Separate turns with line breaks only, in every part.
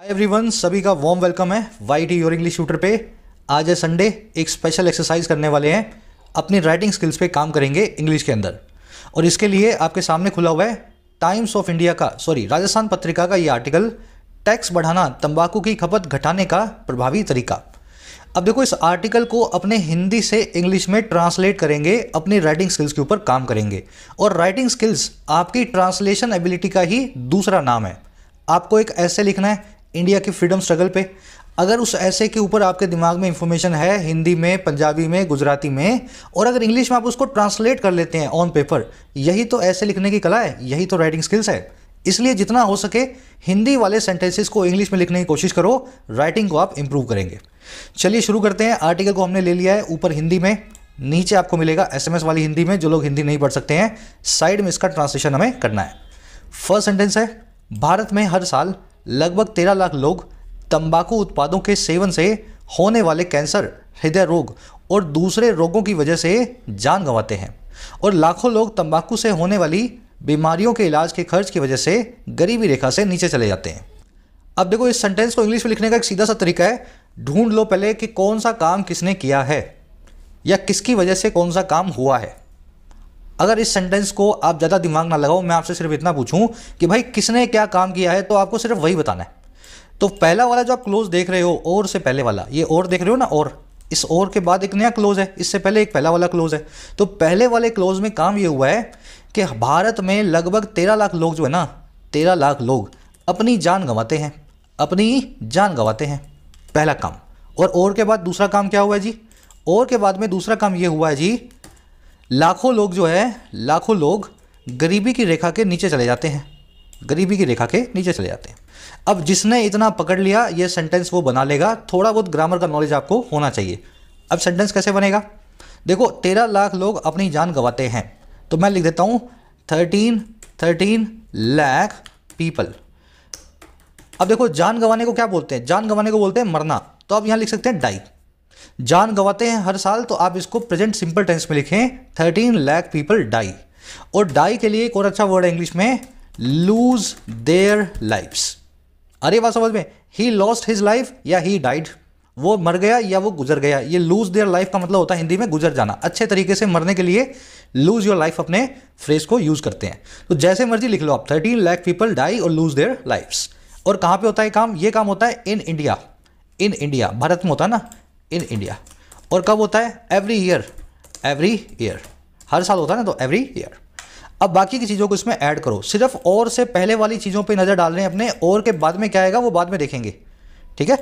हाय everyone सभी का warm welcome है Y T your English shooter पे आज है संडे एक स्पेशल एक्सरसाइज करने वाले हैं अपनी राइटिंग स्किल्स पे काम करेंगे इंग्लिश के अंदर और इसके लिए आपके सामने खुला हुआ है टाइम्स ऑफ इंडिया का सॉरी राजस्थान पत्रिका का ये आर्टिकल टैक्स बढ़ाना तंबाकू की खपत घटाने का प्रभावी तरीका अब देखो इस आर्टिकल को अपने हिंदी से इंग्लिश में ट्रांसलेट करेंगे अपनी राइटिंग स्किल्स के ऊपर काम करेंगे और राइटिंग स्किल्स आपकी ट्रांसलेशन एबिलिटी का ही दूसरा नाम है आपको एक ऐसे लिखना है इंडिया के फ्रीडम स्ट्रगल पे अगर उस ऐसे के ऊपर आपके दिमाग में इंफॉर्मेशन है हिंदी में पंजाबी में गुजराती में और अगर इंग्लिश में आप उसको ट्रांसलेट कर लेते हैं ऑन पेपर यही तो ऐसे लिखने की कला है यही तो राइटिंग स्किल्स है इसलिए जितना हो सके हिंदी वाले सेंटेंसेस को इंग्लिश में लिखने की कोशिश करो राइटिंग को आप इम्प्रूव करेंगे चलिए शुरू करते हैं आर्टिकल को हमने ले लिया है ऊपर हिंदी में नीचे आपको मिलेगा एसएमएस वाली हिंदी में जो लोग हिंदी नहीं पढ़ सकते हैं साइड में इसका ट्रांसलेशन हमें करना है फर्स्ट सेंटेंस है भारत में हर साल लगभग तेरह लाख लोग तंबाकू उत्पादों के सेवन से होने वाले कैंसर हृदय रोग और दूसरे रोगों की वजह से जान गंवाते हैं और लाखों लोग तंबाकू से होने वाली बीमारियों के इलाज के खर्च की वजह से गरीबी रेखा से नीचे चले जाते हैं अब देखो इस सेंटेंस को इंग्लिश में लिखने का एक सीधा सा तरीका है ढूंढ लो पहले कि कौन सा काम किसने किया है या किसकी वजह से कौन सा काम हुआ है अगर इस सेंटेंस को आप ज़्यादा दिमाग ना लगाओ मैं आपसे सिर्फ इतना पूछूं कि भाई किसने क्या काम किया है तो आपको सिर्फ वही बताना है तो पहला वाला जो आप क्लोज देख रहे हो और से पहले वाला ये और देख रहे हो ना और इस और के बाद एक नया क्लोज है इससे पहले एक पहला वाला क्लोज है तो पहले वाले क्लोज में काम ये हुआ है कि भारत में लगभग तेरह लाख लोग जो है ना तेरह लाख लोग अपनी जान गंवाते हैं अपनी जान गंवाते हैं पहला काम और और के बाद दूसरा काम क्या हुआ है जी और के बाद में दूसरा काम ये हुआ है जी लाखों लोग जो है लाखों लोग गरीबी की रेखा के नीचे चले जाते हैं गरीबी की रेखा के नीचे चले जाते हैं अब जिसने इतना पकड़ लिया ये सेंटेंस वो बना लेगा थोड़ा बहुत ग्रामर का नॉलेज आपको होना चाहिए अब सेंटेंस कैसे बनेगा देखो तेरह लाख लोग अपनी जान गंवाते हैं तो मैं लिख देता हूँ थर्टीन थर्टीन लैख पीपल अब देखो जान गंवाने को क्या बोलते हैं जान गंवाने को बोलते हैं मरना तो आप यहाँ लिख सकते हैं डाई जान गंवाते हैं हर साल तो आप इसको प्रेजेंट सिंपल टेंस में लिखें थर्टीन लैख पीपल डाई और डाई के लिए एक और अच्छा वर्ड है इंग्लिश में लूज देयर लाइफ्स अरे बात समझ में ही लॉस्ट हिज लाइफ या ही डाइड वो मर गया या वो गुजर गया ये लूज देयर लाइफ का मतलब होता है हिंदी में गुजर जाना अच्छे तरीके से मरने के लिए लूज योर लाइफ अपने फ्रेज को यूज करते हैं तो जैसे मर्जी लिख लो आप थर्टीन लैक पीपल डाई और लूज देयर लाइफ और कहाँ पे होता है काम ये काम होता है in India in India Bharat में होता है ना इन इंडिया और कब होता है एवरी ईयर एवरी ईयर हर साल होता है ना तो एवरी ईयर अब बाकी की चीज़ों को इसमें ऐड करो सिर्फ और से पहले वाली चीज़ों पे नज़र डाल रहे हैं अपने और के बाद में क्या आएगा वो बाद में देखेंगे ठीक है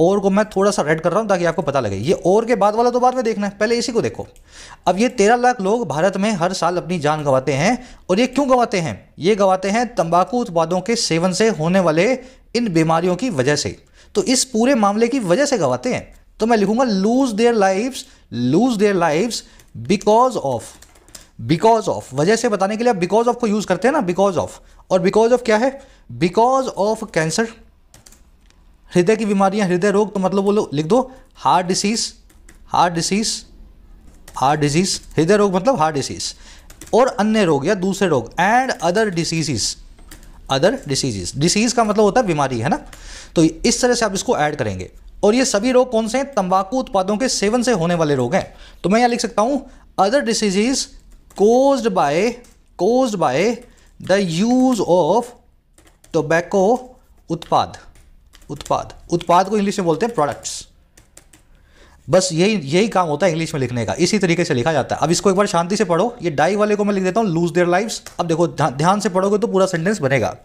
और को मैं थोड़ा सा रेड कर रहा हूँ ताकि आपको पता लगे ये और के बाद वाला तो बाद में देखना है पहले इसी को देखो अब ये तेरह लाख लोग भारत में हर साल अपनी जान गंवाते हैं और ये क्यों गंवाते हैं ये गंवाते हैं तंबाकू उत्पादों के सेवन से होने वाले इन बीमारियों की वजह से तो इस पूरे मामले की वजह से गंवाते हैं तो मैं लिखूंगा lose their lives lose their lives because of because of वजह से बताने के लिए आप बिकॉज ऑफ को यूज करते हैं ना बिकॉज ऑफ और बिकॉज ऑफ क्या है बिकॉज ऑफ कैंसर हृदय की बीमारियां हृदय रोग तो मतलब बोलो लिख दो heart disease heart disease heart disease हृदय रोग मतलब हार्ट डिसीज और अन्य रोग या दूसरे रोग and other diseases other diseases disease का मतलब होता है बीमारी है ना तो इस तरह से आप इसको ऐड करेंगे और ये सभी रोग कौन से हैं तंबाकू उत्पादों के सेवन से होने वाले रोग हैं तो मैं यहां लिख सकता हूं other diseases caused by caused by the use of tobacco उत्पाद उत्पाद उत्पाद को इंग्लिश में बोलते हैं प्रोडक्ट्स बस यही यही काम होता है इंग्लिश में लिखने का इसी तरीके से लिखा जाता है अब इसको एक बार शांति से पढ़ो ये डाई वाले को मैं लिख देता हूँ लूज देयर लाइफ्स अब देखो ध्यान से पढ़ोगे तो पूरा सेंटेंस बनेगा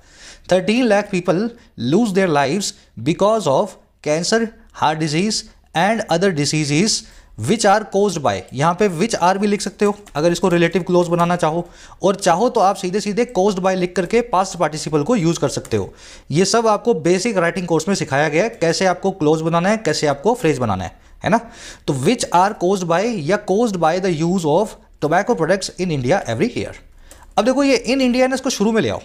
thirteen lakh people lose their lives because of cancer heart disease and other diseases which are caused by यहाँ पे विच आर भी लिख सकते हो अगर इसको रिलेटिव क्लोज बनाना चाहो और चाहो तो आप सीधे सीधे कोज बाय लिख करके पास्ट पार्टिसिपल को यूज़ कर सकते हो ये सब आपको बेसिक राइटिंग कोर्स में सिखाया गया है कैसे आपको क्लोज बनाना है कैसे आपको फ्रेज बनाना है है ना तो विच आर कोज बाय या caused by the use of tobacco products in India every year अब देखो ये इन इंडिया ने इसको शुरू में ले आओ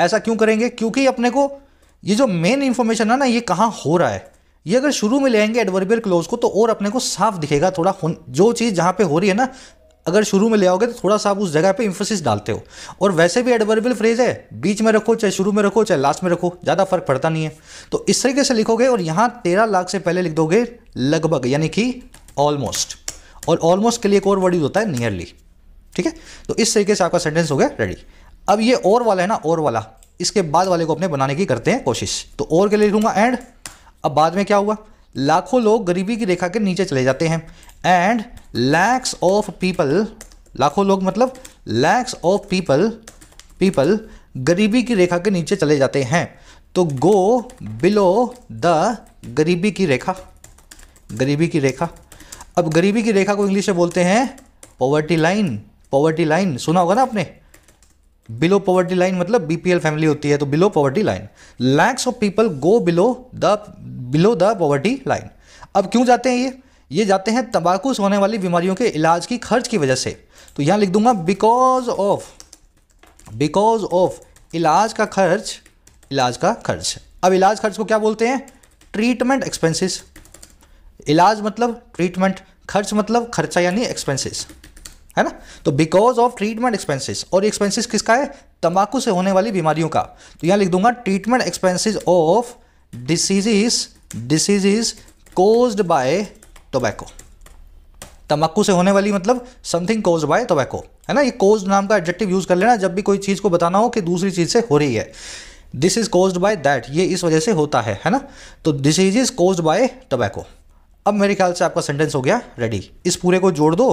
ऐसा क्यों करेंगे क्योंकि अपने को ये जो मेन इंफॉर्मेशन है ना ये कहाँ हो रहा है ये अगर शुरू में लेंगे एडवर्बियल क्लोज को तो और अपने को साफ दिखेगा थोड़ा जो चीज़ जहाँ पे हो रही है ना अगर शुरू में ले आओगे तो थोड़ा सा आप उस जगह पे इंफोसिस डालते हो और वैसे भी एडवर्बियल फ्रेज है बीच में रखो चाहे शुरू में रखो चाहे लास्ट में रखो ज़्यादा फर्क पड़ता नहीं है तो इस तरीके से लिखोगे और यहाँ तेरह लाख से पहले लिख दोगे लगभग यानी कि ऑलमोस्ट और ऑलमोस्ट के लिए एक और वर्ड यूज होता है नियरली ठीक है तो इस तरीके से आपका सेंटेंस हो गया रेडी अब ये और वाला है ना और वाला इसके बाद वाले को अपने बनाने की करते हैं कोशिश तो और के लिए लिखूंगा एंड अब बाद में क्या हुआ लाखों लोग गरीबी की रेखा के नीचे चले जाते हैं एंड लैक्स ऑफ पीपल लाखों लोग मतलब लैक्स ऑफ पीपल पीपल गरीबी की रेखा के नीचे चले जाते हैं तो गो बिलो द गरीबी की रेखा गरीबी की रेखा अब गरीबी की रेखा को इंग्लिश में बोलते हैं पॉवर्टी लाइन पॉवर्टी लाइन सुना होगा ना आपने बिलो पॉवर्टी लाइन मतलब बीपीएल फैमिली होती है तो below poverty line lakhs of people go below the below the poverty line अब क्यों जाते हैं ये ये जाते हैं तंबाकू से होने वाली बीमारियों के इलाज की खर्च की वजह से तो यहां लिख दूंगा बिकॉज ऑफ बिकॉज ऑफ इलाज का खर्च इलाज का खर्च अब इलाज खर्च को क्या बोलते हैं ट्रीटमेंट एक्सपेंसेस इलाज मतलब ट्रीटमेंट खर्च मतलब खर्चा यानी एक्सपेंसेस है ना तो बिकॉज ऑफ ट्रीटमेंट एक्सपेंसेस और एक्सपेंसेस किसका है तंबाकू से होने वाली बीमारियों का तो यहां लिख दूंगा treatment expenses of diseases diseases caused by tobacco तंबाकू से होने वाली मतलब समथिंग कोज बाय टोबैको है ना ये कोज नाम का एडजेक्टिव यूज कर लेना जब भी कोई चीज़ को बताना हो कि दूसरी चीज़ से हो रही है this is caused by that ये इस वजह से होता है है ना तो disease is caused by tobacco अब मेरे ख्याल से आपका सेंटेंस हो गया रेडी इस पूरे को जोड़ दो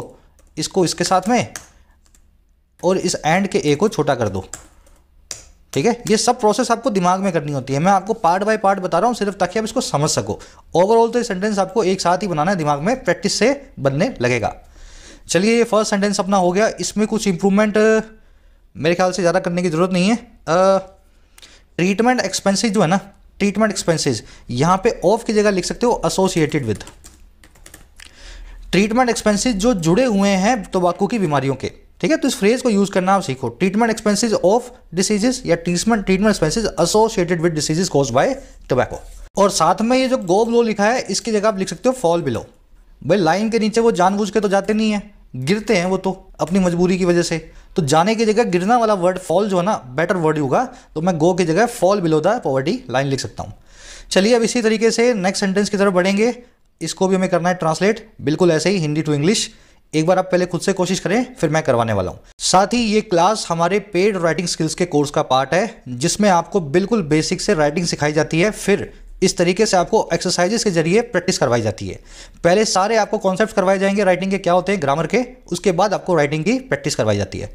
इसको इसके साथ में और इस एंड के ए को छोटा कर दो ठीक है ये सब प्रोसेस आपको दिमाग में करनी होती है मैं आपको पार्ट बाय पार्ट बता रहा हूँ सिर्फ ताकि आप इसको समझ सको ओवरऑल तो ये सेंटेंस आपको एक साथ ही बनाना है दिमाग में प्रैक्टिस से बनने लगेगा चलिए ये फर्स्ट सेंटेंस अपना हो गया इसमें कुछ इंप्रूवमेंट मेरे ख्याल से ज़्यादा करने की ज़रूरत नहीं है ट्रीटमेंट एक्सपेंसिस जो है ना ट्रीटमेंट एक्सपेंसिज यहाँ पे ऑफ की जगह लिख सकते हो एसोसिएटेड विथ ट्रीटमेंट एक्सपेंसिस जो जुड़े हुए हैं तोबाकू की बीमारियों के ठीक है तो इस फ्रेज को यूज करना आप सीखो ट्रीटमेंट एक्सपेंसिस ऑफ डिसीजेस या treatment treatment expenses associated with diseases caused by tobacco और साथ में ये जो गो बिलो लिखा है इसकी जगह आप लिख सकते हो फॉल बिलो भाई लाइन के नीचे वो जानबूझ के तो जाते नहीं है गिरते हैं वो तो अपनी मजबूरी की वजह से तो जाने की जगह गिरना वाला वर्ड फॉल जो है ना बेटर वर्ड होगा तो मैं गो की जगह fall below the poverty line लिख सकता हूँ चलिए अब इसी तरीके से नेक्स्ट सेंटेंस की तरफ बढ़ेंगे इसको भी हमें करना है ट्रांसलेट बिल्कुल ऐसे ही हिंदी टू इंग्लिश एक बार आप पहले खुद से कोशिश करें फिर मैं करवाने वाला हूँ साथ ही ये क्लास हमारे पेड राइटिंग स्किल्स के कोर्स का पार्ट है जिसमें आपको बिल्कुल बेसिक से राइटिंग सिखाई जाती है फिर इस तरीके से आपको एक्सरसाइजेस के जरिए प्रैक्टिस करवाई जाती है पहले सारे आपको कॉन्सेप्ट करवाए जाएंगे राइटिंग के क्या होते हैं ग्रामर के उसके बाद आपको राइटिंग की प्रैक्टिस करवाई जाती है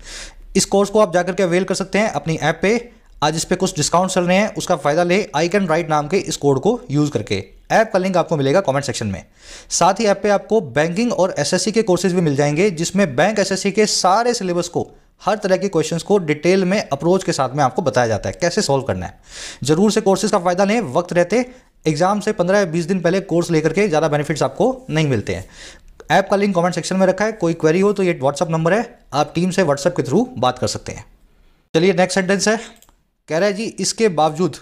इस कोर्स को आप जाकर के अवेल कर सकते हैं अपनी ऐप पर आज इस पर कुछ डिस्काउंट चल रहे हैं उसका फ़ायदा ले आई कैन राइट नाम के इस कोड को यूज़ करके ऐप का लिंक आपको मिलेगा कमेंट सेक्शन में साथ ही ऐप पे आपको बैंकिंग और एसएससी के कोर्सेज भी मिल जाएंगे जिसमें बैंक एसएससी के सारे सिलेबस को हर तरह के क्वेश्चंस को डिटेल में अप्रोच के साथ में आपको बताया जाता है कैसे सॉल्व करना है ज़रूर से कोर्सेज का फ़ायदा लें वक्त रहते एग्जाम से पंद्रह या बीस दिन पहले कोर्स लेकर के ज़्यादा बेनिफिट्स आपको नहीं मिलते हैं ऐप का लिंक कॉमेंट सेक्शन में रखा है कोई क्वेरी हो तो ये व्हाट्सअप नंबर है आप टीम से व्हाट्सएप के थ्रू बात कर सकते हैं चलिए नेक्स्ट सेंटेंस है कह रहे जी इसके बावजूद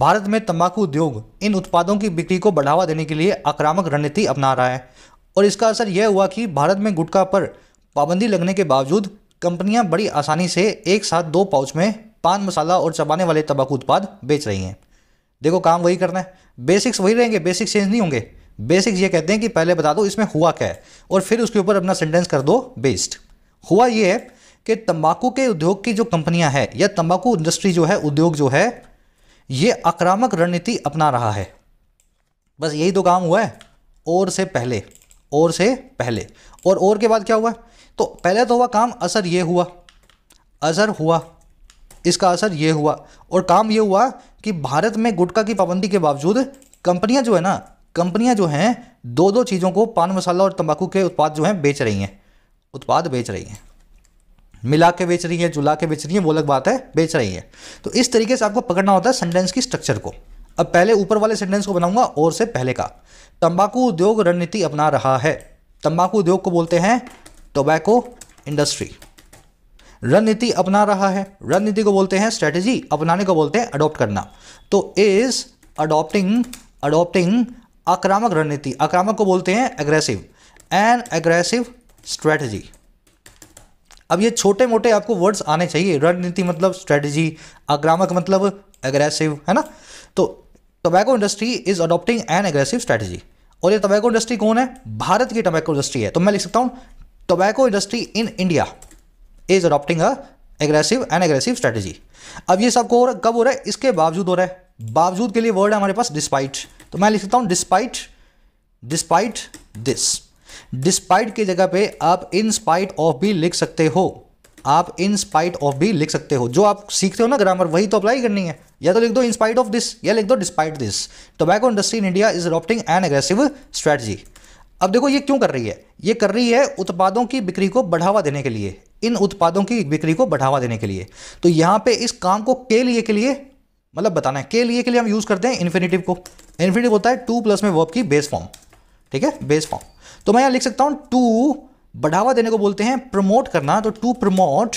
भारत में तंबाकू उद्योग इन उत्पादों की बिक्री को बढ़ावा देने के लिए आक्रामक रणनीति अपना रहा है और इसका असर यह हुआ कि भारत में गुटखा पर पाबंदी लगने के बावजूद कंपनियां बड़ी आसानी से एक साथ दो पाउच में पान मसाला और चबाने वाले तंबाकू उत्पाद बेच रही हैं देखो काम वही करना है बेसिक्स वही रहेंगे बेसिक्स चेंज नहीं होंगे बेसिक्स ये कहते हैं कि पहले बता दो इसमें हुआ क्या है और फिर उसके ऊपर अपना सेंटेंस कर दो बेस्ड हुआ ये है कि तंबाकू के उद्योग की जो कंपनियां हैं या तंबाकू इंडस्ट्री जो है उद्योग जो है ये आक्रामक रणनीति अपना रहा है बस यही तो काम हुआ है और से पहले और से पहले और और के बाद क्या हुआ तो पहले तो हुआ काम असर ये हुआ असर हुआ इसका असर ये हुआ और काम ये हुआ कि भारत में गुटखा की पाबंदी के बावजूद कंपनियां जो है ना कंपनियां जो हैं दो दो चीज़ों को पान मसाला और तंबाकू के उत्पाद जो हैं बेच रही हैं उत्पाद बेच रही हैं मिला के बेच रही है जुला के बेच रही है वो अलग बात है बेच रही है तो इस तरीके से आपको पकड़ना होता है सेंटेंस की स्ट्रक्चर को अब पहले ऊपर वाले सेंटेंस को बनाऊंगा और से पहले का तंबाकू उद्योग रणनीति अपना रहा है तंबाकू उद्योग को बोलते हैं टोबैको इंडस्ट्री रणनीति अपना रहा है रणनीति को बोलते हैं स्ट्रेटेजी अपनाने को बोलते हैं अडॉप्ट करना तो इज अडॉप्टिंग अडॉप्टिंग आक्रामक रणनीति आक्रामक को बोलते हैं एग्रेसिव एन एग्रेसिव स्ट्रेटजी अब ये छोटे मोटे आपको वर्ड्स आने चाहिए रणनीति मतलब स्ट्रेटजी आक्रामक मतलब एग्रेसिव है ना तो tobacco industry is adopting an aggressive strategy और ये टोबैको इंडस्ट्री कौन है भारत की टोबैको इंडस्ट्री है तो मैं लिख सकता हूँ tobacco industry in India is adopting a aggressive and aggressive strategy अब ये सब को हो रहा कब हो रहा है इसके बावजूद हो रहा है बावजूद के लिए वर्ड है हमारे पास डिस्पाइट तो मैं लिख सकता हूँ डिस्पाइट डिस्पाइट दिस डिस्पाइट की जगह पे आप इन स्पाइट ऑफ भी लिख सकते हो आप इन स्पाइट ऑफ भी लिख सकते हो जो आप सीखते हो ना ग्रामर वही तो अप्लाई करनी है या तो लिख दो इन स्पाइट ऑफ दिस या लिख दो despite this tobacco industry in India is adopting an aggressive strategy अब देखो ये क्यों कर रही है ये कर रही है उत्पादों की बिक्री को बढ़ावा देने के लिए इन उत्पादों की बिक्री को बढ़ावा देने के लिए तो यहां पे इस काम को के लिए के लिए मतलब बताना है के लिए के लिए हम यूज़ करते हैं इन्फिनेटिव को इन्फिनेटिव होता है टू प्लस में वर्ब की बेस फॉर्म ठीक है बेस फॉर्म तो मैं यहां लिख सकता हूं टू बढ़ावा देने को बोलते हैं प्रमोट करना तो टू प्रमोट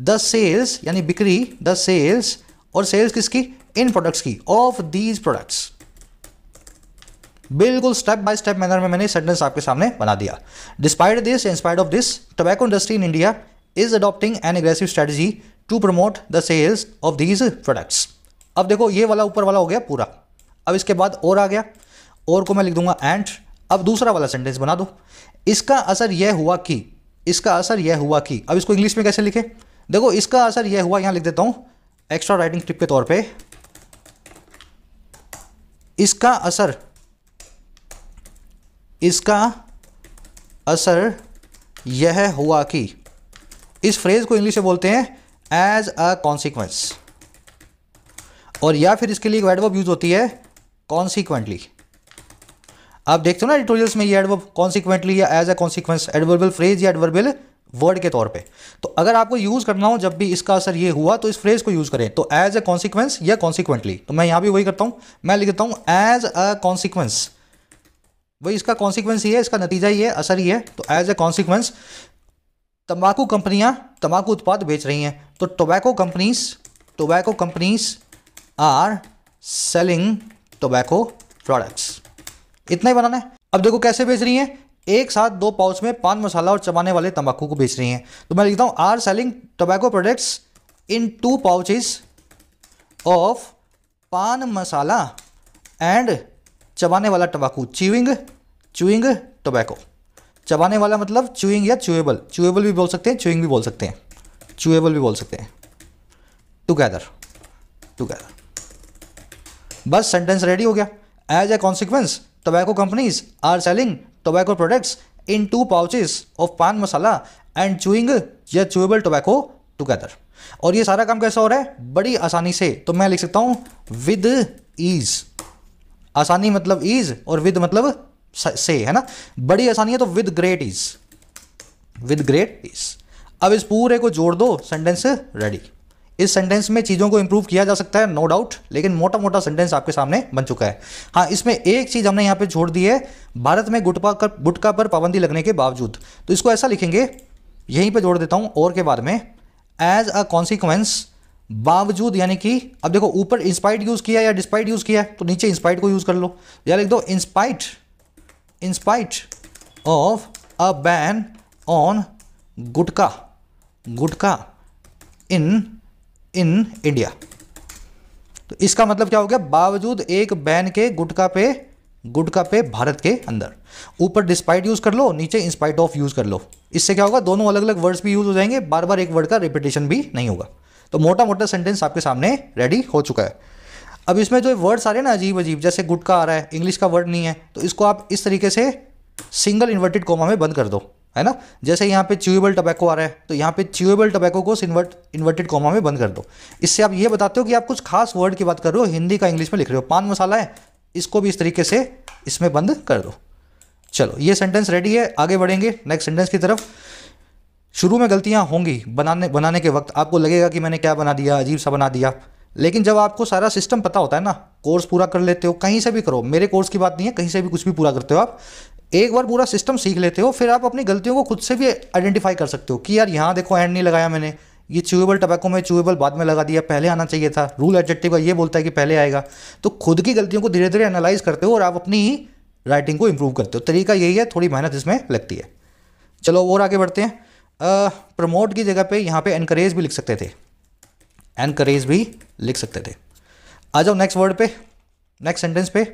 द सेल्स यानी बिक्री द सेल्स और सेल्स किसकी इन प्रोडक्ट्स की ऑफ दीज प्रोडक्ट्स बिल्कुल स्टेप बाय स्टेप मैनर में मैंने सेंटेंस आपके सामने बना दिया despite this in spite of this tobacco industry in India is adopting an aggressive strategy to promote the sales of these products अब देखो ये वाला ऊपर वाला हो गया पूरा अब इसके बाद और आ गया और को मैं लिख दूंगा एंड अब दूसरा वाला सेंटेंस बना दो इसका असर यह हुआ कि इसका असर यह हुआ कि अब इसको इंग्लिश में कैसे लिखे देखो इसका असर यह हुआ यहां लिख देता हूं एक्स्ट्रा राइटिंग टिप के तौर पे इसका असर इसका असर यह हुआ कि इस फ्रेज को इंग्लिश में बोलते हैं एज अ कॉन्सिक्वेंस और या फिर इसके लिए एक वर्ड वर्ब यूज होती है कॉन्सिक्वेंटली आप देखते हो ना एडिटोरियल्स में ये एडवर्ब कॉन्सिक्वेंटली या as a consequence adverbial phrase या एडवर्बल वर्ड के तौर पे तो अगर आपको यूज़ करना हो जब भी इसका असर ये हुआ तो इस फ्रेज को यूज़ करें तो एज अ कॉन्सिक्वेंस या कॉन्सिक्वेंटली तो मैं यहां भी वही करता हूं मैं लिख देता हूँ एज अ कॉन्सिक्वेंस वही इसका कॉन्सिक्वेंस ही है इसका नतीजा ही है असर ही है तो एज अ कॉन्सिक्वेंस तंबाकू कंपनियां तंबाकू उत्पाद बेच रही हैं तो tobacco companies tobacco companies are selling tobacco products इतना ही बनाना है अब देखो कैसे बेच रही हैं एक साथ दो पाउच में पान मसाला और चबाने वाले तंबाकू को बेच रही हैं तो मैं लिखता हूँ are selling tobacco products into pouches of pan masala and चबाने वाला टबाकू च्यूइंग च्यूइंग टोबैको चबाने वाला मतलब च्यूइंग या च्यूएबल च्यूएबल भी बोल सकते हैं च्यूइंग भी बोल सकते हैं च्यूएबल भी बोल सकते हैं टुगेदर टुगेदर बस सेंटेंस रेडी हो गया as a consequence tobacco companies are selling tobacco products into pouches of pan masala and chewing या चूएबल टोबैको टुगेदर और ये सारा काम कैसा हो रहा है बड़ी आसानी से तो मैं लिख सकता हूं विद ईज आसानी मतलब ईज और विद मतलब से है ना बड़ी आसानी है तो with great ease with great ease अब इस पूरे को जोड़ दो सेंटेंस रेडी इस सेंटेंस में चीज़ों को इंप्रूव किया जा सकता है नो no डाउट लेकिन मोटा मोटा सेंटेंस आपके सामने बन चुका है हाँ इसमें एक चीज़ हमने यहां पे छोड़ दी है भारत में गुटका कर गुटका पर पाबंदी लगने के बावजूद तो इसको ऐसा लिखेंगे यहीं पे जोड़ देता हूं और के बाद में एज अ कॉन्सिक्वेंस बावजूद यानी कि अब देखो ऊपर इंस्पाइट यूज़ किया या डिस्पाइट यूज़ किया तो नीचे इंस्पाइट को यूज़ कर लो या लिख दो in spite in spite of a ban on gutka gutka in in India तो इसका मतलब क्या हो गया बावजूद एक बैन के गुटका पे गुटका पे भारत के अंदर ऊपर डिस्पाइट यूज़ कर लो नीचे इंस्पाइट ऑफ यूज़ कर लो इससे क्या होगा दोनों अलग अलग वर्ड्स भी यूज़ हो जाएंगे बार बार एक वर्ड का रिपीटेशन भी नहीं होगा तो मोटा मोटा सेंटेंस आपके सामने रेडी हो चुका है अब इसमें जो वर्ड्स आ रहे हैं ना अजीब अजीब जैसे गुटका आ रहा है इंग्लिश का वर्ड नहीं है तो इसको आप इस तरीके से सिंगल इन्वर्टेड कोमा में बंद कर दो है ना जैसे यहाँ पे च्यूएबल टबैको आ रहा है तो यहाँ पे च्यूएबल टबैको को इन्वर्ट इन्वर्टेड कॉमा में बंद कर दो इससे आप ये बताते हो कि आप कुछ खास वर्ड की बात कर रहे हो हिंदी का इंग्लिश में लिख रहे हो पान मसाला है इसको भी इस तरीके से इसमें बंद कर दो चलो ये सेंटेंस रेडी है आगे बढ़ेंगे नेक्स्ट सेंटेंस की तरफ शुरू में गलतियाँ होंगी बनाने बनाने के वक्त आपको लगेगा कि मैंने क्या बना दिया अजीब सा बना दिया लेकिन जब आपको सारा सिस्टम पता होता है ना कोर्स पूरा कर लेते हो कहीं से भी करो मेरे कोर्स की बात नहीं है कहीं से भी कुछ भी पूरा करते हो आप एक बार पूरा सिस्टम सीख लेते हो फिर आप अपनी गलतियों को खुद से भी आइडेंटिफाई कर सकते हो कि यार यहाँ देखो एंड नहीं लगाया मैंने ये चूएबल टबैको में चूएबल बाद में लगा दिया पहले आना चाहिए था रूल एडजेक्टिव का ये बोलता है कि पहले आएगा तो खुद की गलतियों को धीरे धीरे एनालाइज करते हो और आप अपनी राइटिंग को इम्प्रूव करते हो तरीका यही है थोड़ी मेहनत इसमें लगती है चलो और आगे बढ़ते हैं प्रमोट की जगह पे यहाँ पे एनकरेज भी लिख सकते थे एनकरेज भी लिख सकते थे आ जाओ नेक्स्ट वर्ड पे नेक्स्ट सेंटेंस पे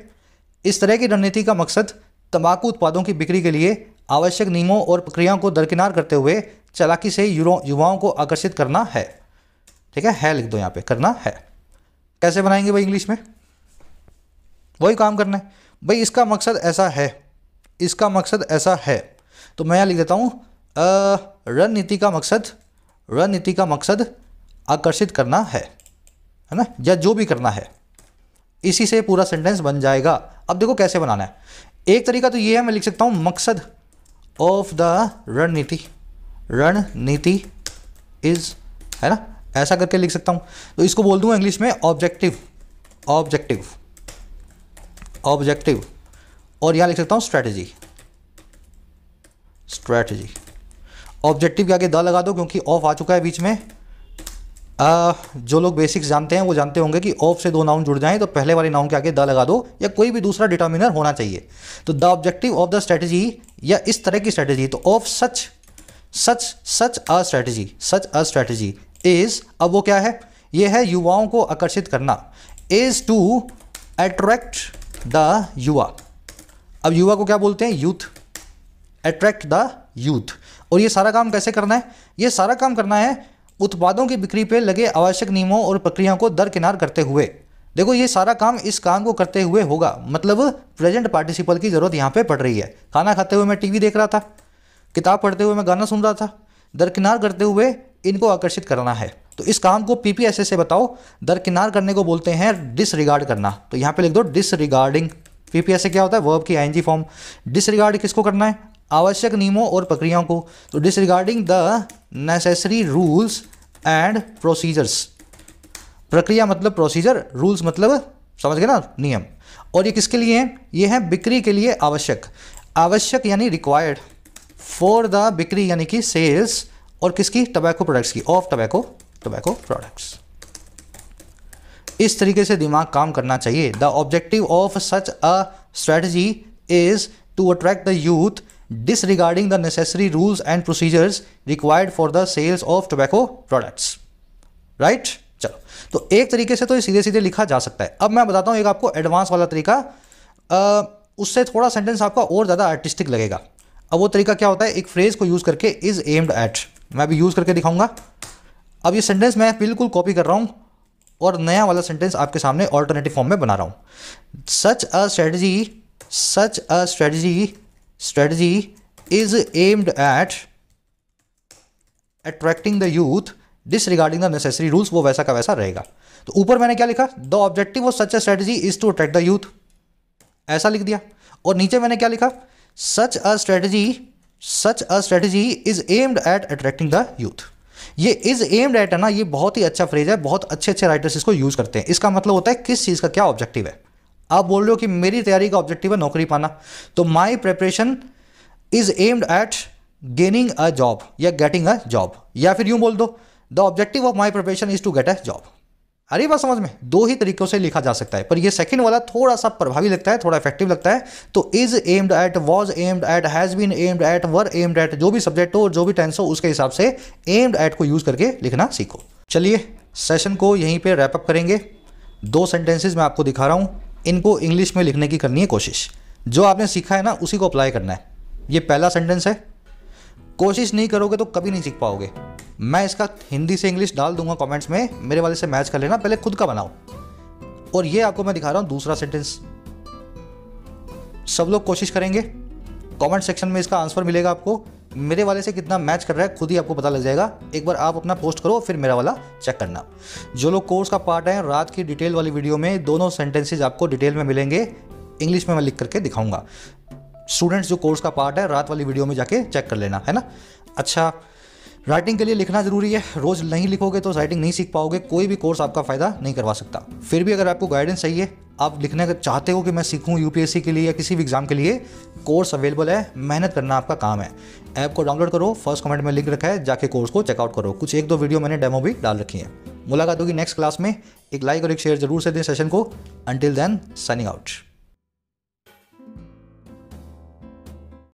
इस तरह की रणनीति का मकसद तंबाकू उत्पादों की बिक्री के लिए आवश्यक नियमों और प्रक्रियाओं को दरकिनार करते हुए चालाकी से युवाओं को आकर्षित करना है ठीक है है लिख दो यहाँ पे करना है कैसे बनाएंगे भाई इंग्लिश में वही काम करना है भाई इसका मकसद ऐसा है इसका मकसद ऐसा है तो मैं यहाँ लिख देता हूँ रणनीति का मकसद रणनीति का मकसद आकर्षित करना है है ना या जो भी करना है इसी से पूरा सेंटेंस बन जाएगा अब देखो कैसे बनाना है एक तरीका तो ये है मैं लिख सकता हूँ मकसद ऑफ द रणनीति रणनीति इज है ना ऐसा करके लिख सकता हूँ तो इसको बोल दूँगा इंग्लिश में ऑब्जेक्टिव ऑब्जेक्टिव ऑब्जेक्टिव और यहाँ लिख सकता हूँ स्ट्रैटेजी स्ट्रैटेजी ऑब्जेक्टिव के आगे द लगा दो क्योंकि ऑफ आ चुका है बीच में आ, जो लोग बेसिक्स जानते हैं वो जानते होंगे कि ऑफ से दो नाउन जुड़ जाएं तो पहले वाले नाउन के आगे द लगा दो या कोई भी दूसरा डिटर्मिनर होना चाहिए तो the objective of the strategy या इस तरह की स्ट्रेटजी तो of such such such a strategy such a strategy is अब वो क्या है ये है युवाओं को आकर्षित करना इज टू अट्रैक्ट द युवा अब युवा को क्या बोलते हैं यूथ अट्रैक्ट द यूथ और ये सारा काम कैसे करना है ये सारा काम करना है उत्पादों की बिक्री पर लगे आवश्यक नियमों और प्रक्रियाओं को दरकिनार करते हुए देखो ये सारा काम इस काम को करते हुए होगा मतलब प्रेजेंट पार्टिसिपल की ज़रूरत यहाँ पे पड़ रही है खाना खाते हुए मैं टीवी देख रहा था किताब पढ़ते हुए मैं गाना सुन रहा था दरकिनार करते हुए इनको आकर्षित करना है तो इस काम को पी से बताओ दरकिनार करने को बोलते हैं डिसरिगार्ड करना तो यहाँ पे लिख दो डिसरिगार्डिंग पीपीएस क्या होता है वर्ब की एनजी फॉर्म डिसरिगार्ड किसको करना है आवश्यक नियमों और प्रक्रियाओं को तो disregarding the necessary rules and procedures प्रक्रिया मतलब प्रोसीजर रूल्स मतलब समझ गए ना नियम और ये किसके लिए हैं ये हैं बिक्री के लिए आवश्यक आवश्यक यानी रिक्वायर्ड फॉर द बिक्री यानी कि सेल्स और किसकी टबैको प्रोडक्ट्स की ऑफ टबैको टबैको प्रोडक्ट्स इस तरीके से दिमाग काम करना चाहिए the objective of such a strategy is to attract the youth disregarding the necessary rules and procedures required for the sales of tobacco products right चलो तो एक तरीके से तो ये सीधे सीधे लिखा जा सकता है अब मैं बताता हूँ एक आपको एडवांस वाला तरीका आ, उससे थोड़ा सेंटेंस आपका और ज़्यादा आर्टिस्टिक लगेगा अब वो तरीका क्या होता है एक फ्रेज़ को यूज़ करके इज़ एम्ड एट मैं अभी यूज़ करके दिखाऊंगा अब ये सेंटेंस मैं बिल्कुल कॉपी कर रहा हूँ और नया वाला सेंटेंस आपके सामने ऑल्टरनेटिव फॉर्म में बना रहा हूँ such a strategy such a strategy strategy is aimed at attracting the youth disregarding the necessary rules वो वैसा का वैसा रहेगा तो ऊपर मैंने क्या लिखा the objective of such a strategy is to attract the youth ऐसा लिख दिया और नीचे मैंने क्या लिखा such a strategy such a strategy is aimed at attracting the youth ये इज एम्ड एट है ना ये बहुत ही अच्छा फ्रेज है बहुत अच्छे अच्छे राइटर्स इसको यूज करते हैं इसका मतलब होता है किस चीज़ का क्या ऑब्जेक्टिव है आप बोल रहे हो कि मेरी तैयारी का ऑब्जेक्टिव है नौकरी पाना तो my preparation is aimed at gaining a job या गेटिंग अ जॉब या फिर यूं बोल दो the objective of my preparation is to get a job अरे बात समझ में दो ही तरीकों से लिखा जा सकता है पर ये सेकंड वाला थोड़ा सा प्रभावी लगता है थोड़ा इफेक्टिव लगता है तो is aimed at was aimed at has been aimed at were aimed at जो भी सब्जेक्ट हो और जो भी टेंस हो उसके हिसाब से एम्ड एट को यूज़ करके लिखना सीखो चलिए सेशन को यहीं पे रैपअप करेंगे दो सेंटेंसेज मैं आपको दिखा रहा हूं इनको इंग्लिश में लिखने की करनी है कोशिश जो आपने सीखा है ना उसी को अप्लाई करना है ये पहला सेंटेंस है कोशिश नहीं करोगे तो कभी नहीं सीख पाओगे मैं इसका हिंदी से इंग्लिश डाल दूंगा कमेंट्स में मेरे वाले से मैच कर लेना पहले खुद का बनाओ और ये आपको मैं दिखा रहा हूं दूसरा सेंटेंस सब लोग कोशिश करेंगे कमेंट सेक्शन में इसका आंसर मिलेगा आपको मेरे वाले से कितना मैच कर रहा है खुद ही आपको पता लग जाएगा एक बार आप अपना पोस्ट करो फिर मेरा वाला चेक करना जो लोग कोर्स का पार्ट है रात की डिटेल वाली वीडियो में दोनों सेंटेंसेज आपको डिटेल में मिलेंगे इंग्लिश में मैं लिख करके दिखाऊंगा स्टूडेंट्स जो कोर्स का पार्ट है रात वाली वीडियो में जाके चेक कर लेना है ना अच्छा राइटिंग के लिए लिखना ज़रूरी है रोज़ नहीं लिखोगे तो राइटिंग नहीं सीख पाओगे कोई भी कोर्स आपका फ़ायदा नहीं करवा सकता फिर भी अगर आपको गाइडेंस चाहिए आप लिखने का चाहते हो कि मैं सीखूं यूपीएससी के लिए या किसी भी एग्ज़ाम के लिए कोर्स अवेलेबल है मेहनत करना आपका काम है ऐप को डाउनलोड करो फर्स्ट कमेंट में लिंक रखा है जाके कोर्स को चेकआउट करो कुछ एक दो वीडियो मैंने डेमो भी डाल रखी है मुलाकात होगी नेक्स्ट क्लास में एक लाइक और एक शेयर जरूर से दें सेशन को अंटिल देन साइनिंग आउट